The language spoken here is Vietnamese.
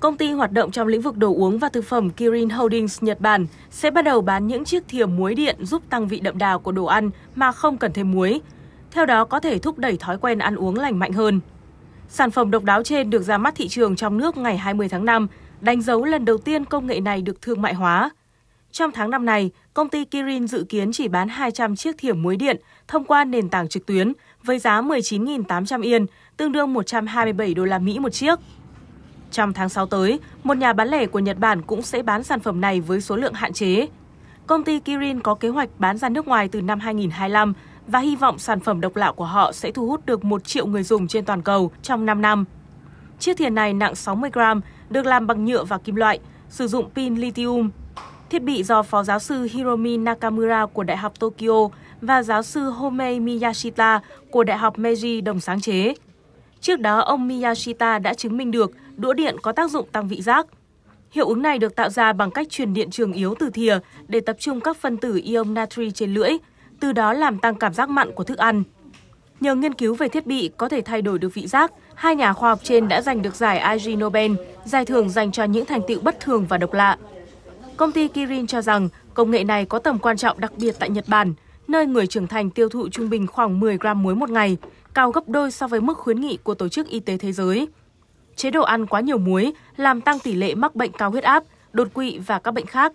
Công ty hoạt động trong lĩnh vực đồ uống và thực phẩm Kirin Holdings Nhật Bản sẽ bắt đầu bán những chiếc thìa muối điện giúp tăng vị đậm đà của đồ ăn mà không cần thêm muối. Theo đó có thể thúc đẩy thói quen ăn uống lành mạnh hơn. Sản phẩm độc đáo trên được ra mắt thị trường trong nước ngày 20 tháng 5, đánh dấu lần đầu tiên công nghệ này được thương mại hóa. Trong tháng năm này, công ty Kirin dự kiến chỉ bán 200 chiếc thìa muối điện thông qua nền tảng trực tuyến với giá 19.800 yên, tương đương 127 đô la Mỹ một chiếc. Trong tháng 6 tới, một nhà bán lẻ của Nhật Bản cũng sẽ bán sản phẩm này với số lượng hạn chế. Công ty Kirin có kế hoạch bán ra nước ngoài từ năm 2025 và hy vọng sản phẩm độc lạ của họ sẽ thu hút được 1 triệu người dùng trên toàn cầu trong 5 năm. Chiếc thiền này nặng 60 gram, được làm bằng nhựa và kim loại, sử dụng pin lithium. Thiết bị do Phó giáo sư Hiromi Nakamura của Đại học Tokyo và giáo sư Homei Miyashita của Đại học Meiji đồng sáng chế. Trước đó, ông Miyashita đã chứng minh được – đũa điện có tác dụng tăng vị giác. Hiệu ứng này được tạo ra bằng cách truyền điện trường yếu từ thìa để tập trung các phân tử ion natri trên lưỡi, từ đó làm tăng cảm giác mặn của thức ăn. Nhờ nghiên cứu về thiết bị có thể thay đổi được vị giác, hai nhà khoa học trên đã giành được giải IG Nobel, giải thưởng dành cho những thành tựu bất thường và độc lạ. Công ty Kirin cho rằng công nghệ này có tầm quan trọng đặc biệt tại Nhật Bản, nơi người trưởng thành tiêu thụ trung bình khoảng 10 gram muối một ngày, cao gấp đôi so với mức khuyến nghị của Tổ chức Y tế Thế giới chế độ ăn quá nhiều muối làm tăng tỷ lệ mắc bệnh cao huyết áp, đột quỵ và các bệnh khác.